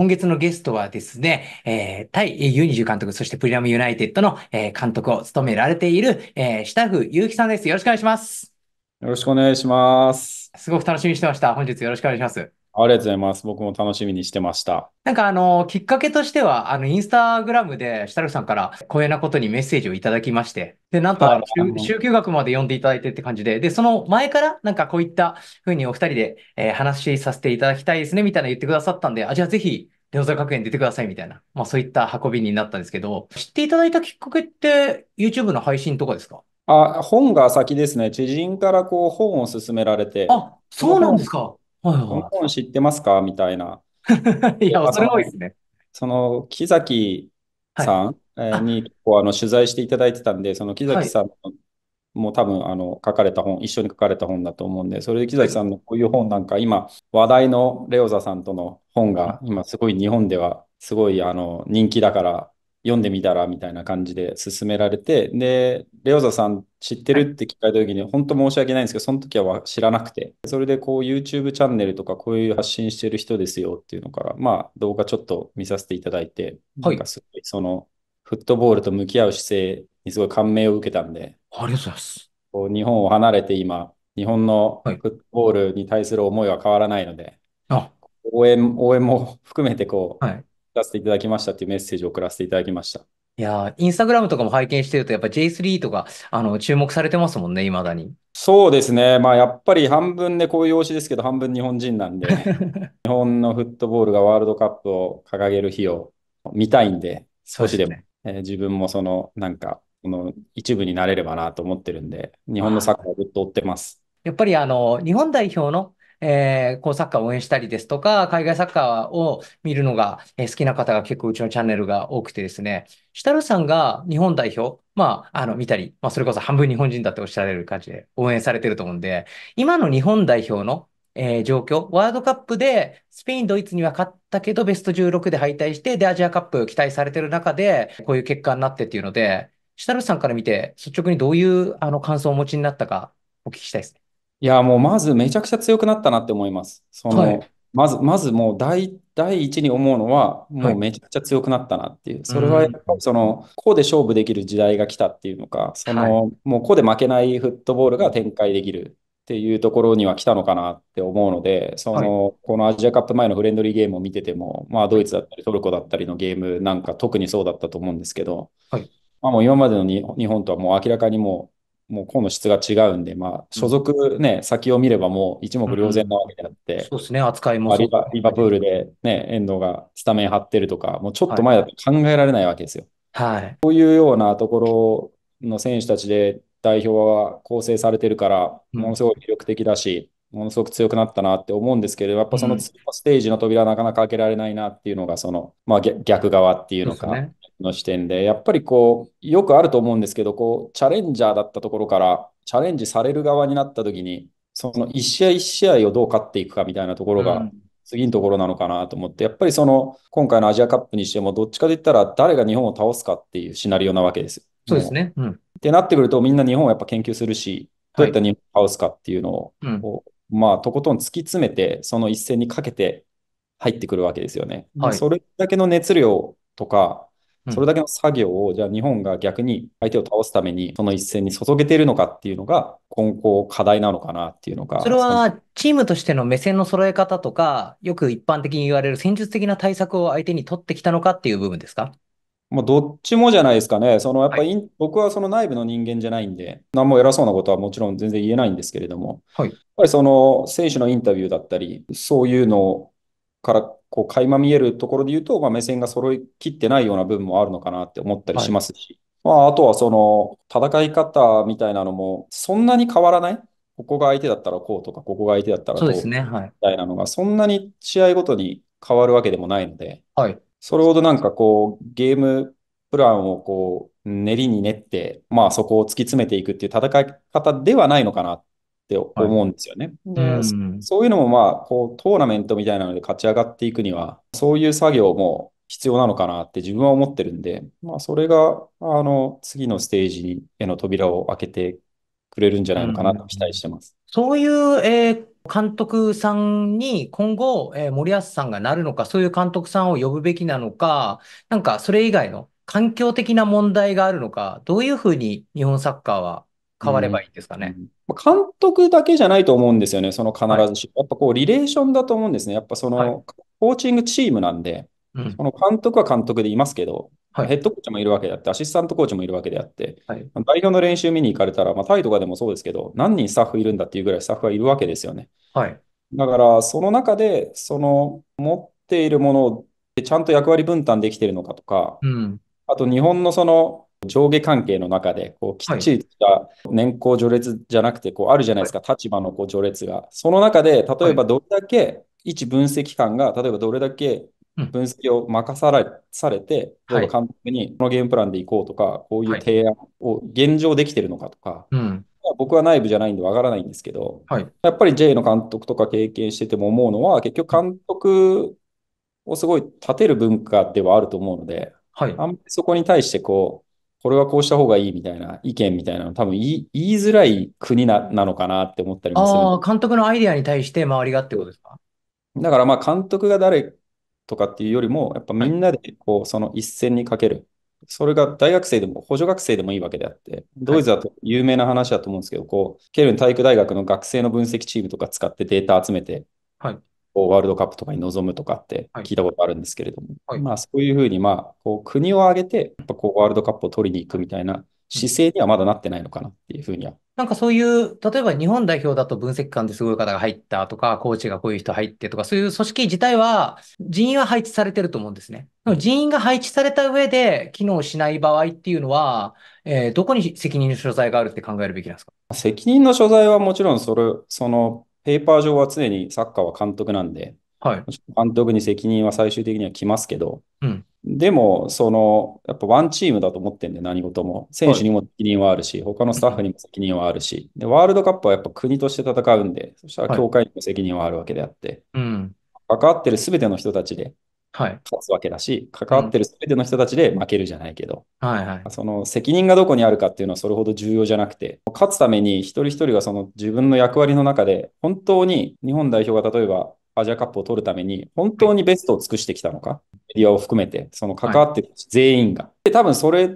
今月のゲストはですね、えー、対ユニジュ監督、そしてプリラムユナイテッドの、えー、監督を務められている、えー、下フ・ゆうきさんです。よろしくお願いします。よろしくお願いします。すごく楽しみにしてました。本日よろしくお願いします。ありがとうございます。僕も楽しみにしてました。なんかあの、きっかけとしては、あの、インスタグラムで、設楽さんから光栄なことにメッセージをいただきまして、で、なんと週休学まで読んでいただいてって感じで、で、その前から、なんかこういったふうにお二人で、えー話させていただきたいですね、みたいな言ってくださったんで、あ、じゃあぜひ、レオザ学園出てください、みたいな。まあそういった運びになったんですけど、知っていただいたきっかけって、YouTube の配信とかですかあ、本が先ですね。知人からこう本を勧められて、あ、そうなんですか。はいこの本知ってますかみたいな。い。や、恐れ多いですね。その木崎さんに結構あの取材していただいてたんで、その木崎さんも多分あの書かれた本、一緒に書かれた本だと思うんで、それで木崎さんのこういう本なんか今話題のレオザさんとの本が今すごい日本ではすごいあの人気だから、読んでみたらみたいな感じで勧められて、で、レオザさん知ってるって聞かれた時に、本当申し訳ないんですけど、その時は知らなくて、それでこう YouTube チャンネルとかこういう発信してる人ですよっていうのから、まあ動画ちょっと見させていただいて、はい、なんかすごいそのフットボールと向き合う姿勢にすごい感銘を受けたんで、ありがとうございます。こう日本を離れて今、日本のフットボールに対する思いは変わらないので、はい、応援応援も含めてこう、はいらせていただきましたっていうメッセージを送らせていただきました。いやインスタグラムとかも拝見してると、やっぱ J3 とか、あの、注目されてますもんね、いまだに。そうですね。まあ、やっぱり半分でこういう推しですけど、半分日本人なんで、日本のフットボールがワールドカップを掲げる日を見たいんで、少しでも、ね、えー、自分もその、なんか、この一部になれればなと思ってるんで、日本のサッカーをずっと追ってます。やっぱりあの、日本代表のえー、こうサッカーを応援したりですとか、海外サッカーを見るのが、え好きな方が結構うちのチャンネルが多くてですね、設楽さんが日本代表、まあ、あの、見たり、まあ、それこそ半分日本人だっておっしゃられる感じで応援されてると思うんで、今の日本代表のえー、状況。ワールドカップでスペイン、ドイツには勝ったけど、ベスト16で敗退して、で、アジアカップ期待されてる中で、こういう結果になってっていうので、設楽さんから見て、率直にどういうあの感想をお持ちになったか、お聞きしたいですね。いや、もうまずめちゃくちゃ強くなったなって思います。そはの、まず、まずもう第、第一に思うのは、もうめちゃくちゃ強くなったなっていう。それはやっぱりその、個で勝負できる時代が来たっていうのか、その、もう個で負けないフットボールが展開できるっていうところには来たのかなって思うので、その、このアジアカップ前のフレンドリーゲームを見てても、まあドイツだったりトルコだったりのゲームなんか特にそうだったと思うんですけど、まあもう今までのに日本とはもう明らかにもうもう個の質が違うんで、まあ、所属ね、うん、先を見ればもう一目瞭然なわけであって、うん、そうですね、扱いも、リバ。リバプールでね、遠藤がスタメン張ってるとか、もうちょっと前だと考えられないわけですよ。はい。こういうようなところの選手たちで代表は構成されてるから、ものすごい魅力的だし、うん、ものすごく強くなったなって思うんですけれど、やっぱそのステージの扉はなかなか開けられないなっていうのが、その、まあ逆側っていうのか。の視点で、やっぱりこう、よくあると思うんですけど、こう、チャレンジャーだったところから、チャレンジされる側になった時に、その一試合一試合をどう勝っていくかみたいなところが、次のところなのかなと思って、やっぱりその、今回のアジアカップにしても、どっちかといったら、誰が日本を倒すかっていうシナリオなわけですよ。そうですね。うん、ってなってくると、みんな日本をやっぱ研究するし、どういった日本を倒すかっていうのを、はいうんまあ、とことん突き詰めて、その一戦にかけて入ってくるわけですよね。はい、それだけの熱量とか、それだけの作業を、じゃあ日本が逆に相手を倒すために、その一戦に注げているのかっていうのが、今後課題なのかなっていうのが。それは、チームとしての目線の揃え方とか、よく一般的に言われる戦術的な対策を相手に取ってきたのかっていう部分ですかまあ、どっちもじゃないですかね。そのやっぱり、はい、僕はその内部の人間じゃないんで、何も偉そうなことはもちろん全然言えないんですけれども、はい、やっぱりその選手のインタビューだったり、そういうのからこう垣間見えるところで言うと、まあ、目線が揃いきってないような部分もあるのかなって思ったりしますし、はい、まあ、あとはその戦い方みたいなのもそんなに変わらないここが相手だったらこうとか、ここが相手だったらこうみたいなのが、そんなに試合ごとに変わるわけでもないので、はい、それほどなんかこう、ゲームプランをこう練りに練って、まあそこを突き詰めていくっていう戦い方ではないのかなっって思うんですよね。はい、でそういうのもまあこうトーナメントみたいなので勝ち上がっていくにはそういう作業も必要なのかなって自分は思ってるんで、まあ、それがあの次のステージへの扉を開けてくれるんじゃないのかなと期待してます。うん、そういう、えー監督さんに今後、えー、森保さんがなるのか、そういう監督さんを呼ぶべきなのか、なんかそれ以外の環境的な問題があるのか、どういうふうに日本サッカーは変わればいいんですかね。うん、監督だけじゃないと思うんですよね、その必ずし、はい、やっぱこう、リレーションだと思うんですね。やっぱその、はい、コーチングチームなんで、うん、その監督は監督でいますけど、はい、ヘッドコーチもいるわけであって、アシスタントコーチもいるわけであって、はい、代表の練習見に行かれたら、まあ、タイとかでもそうですけど、何人スタッフいるんだっていうぐらいスタッフはいるわけですよね。はい、だから、その中で、その持っているものをちゃんと役割分担できているのかとか、うん、あと日本のその上下関係の中でこうきっちりした年功序列じゃなくてこうあるじゃないですか、立場のこう序列が。その中で例えばどれだけ一分析官が例えばどれだけ分析を任され,、されて、例えば監督にこのゲームプランでいこうとか、こういう提案を現状できてるのかとか、僕は内部じゃないんでわからないんですけど、やっぱり J の監督とか経験してても思うのは、結局監督をすごい立てる文化ではあると思うので、あんまりそこに対してこう、これはこうした方がいいみたいな意見みたいなの、多分言い言いづらい国ななのかなって思ったりもするああ、監督のアイデアに対して周りがってことですかだからまあ監督が誰とかっていうよりも、やっぱみんなでこうその一線にかける。それが大学生でも補助学生でもいいわけであって、ドイツだと有名な話だと思うんですけど、こう、ケルン体育大学の学生の分析チームとか使ってデータ集めて、ワールドカップとかに臨むとかって聞いたことあるんですけれども、はい、まあ、そういうふうに、まあ、こう国を挙げてやっぱこうワールドカップを取りに行くみたいな姿勢にはまだなってないのかなっていうふうには。なんかそういう、例えば日本代表だと分析官ですごい方が入ったとか、コーチがこういう人入ってとか、そういう組織自体は人員は配置されてると思うんですね。人員が配置された上で機能しない場合っていうのは、えー、どこに責任の所在があるって考えるべきなんですか責任の所在はもちろんそれ、そのペーパー上は常にサッカーは監督なんで、はい、監督に責任は最終的には来ますけど、うん、でも、その、やっぱワンチームだと思ってんで、何事も。選手にも責任はあるし、はい、他のスタッフにも責任はあるし、で、ワールドカップはやっぱ国として戦うんで、そしたら協会にも責任はあるわけであって、はいうん、関わってるすべての人たちで、はい、勝つわけだし、関わってる全ての人たちで負けるじゃないけど、うん、はいはい、その責任がどこにあるかっていうのはそれほど重要じゃなくて、勝つために一人一人がその自分の役割の中で、本当に日本代表が例えばアジアカップを取るために、本当にベストを尽くしてきたのか、メディアを含めて、その関わってる全員が。はい、で、多分それっ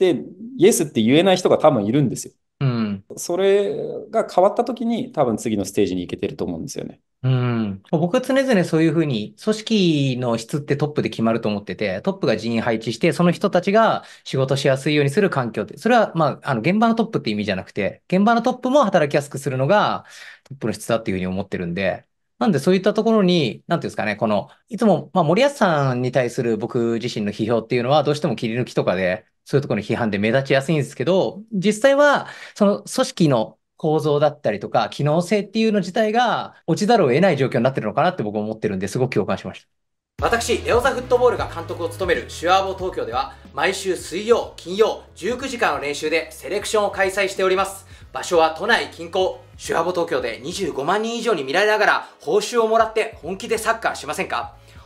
て、イエスって言えない人が多分いるんですよ。うん、それが変わった時に、多分次のステージに行けてると思うんですよね。うん。僕は常々そういうふうに、組織の質ってトップで決まると思ってて、トップが人員配置して、その人たちが仕事しやすいようにする環境って、それは、まあ、あの、現場のトップって意味じゃなくて、現場のトップも働きやすくするのがトップの質だっていうふうに思ってるんで、なんでそういったところに、なんていうんですかね、この、いつも、まあ、森保さんに対する僕自身の批評っていうのは、どうしても切り抜きとかで、そういうところの批判で目立ちやすいんですけど、実際は、その組織の構造だったりとか、機能性っていうの自体が落ちざるを得ない状況になってるのかなって僕は思ってるんですごく共感しました。私、エオザフットボールが監督を務めるシュアーボ東京では、毎週水曜、金曜、19時間の練習でセレクションを開催しております。場所は都内近郊、シュアーボ東京で25万人以上に見られながら、報酬をもらって本気でサッカーしませんか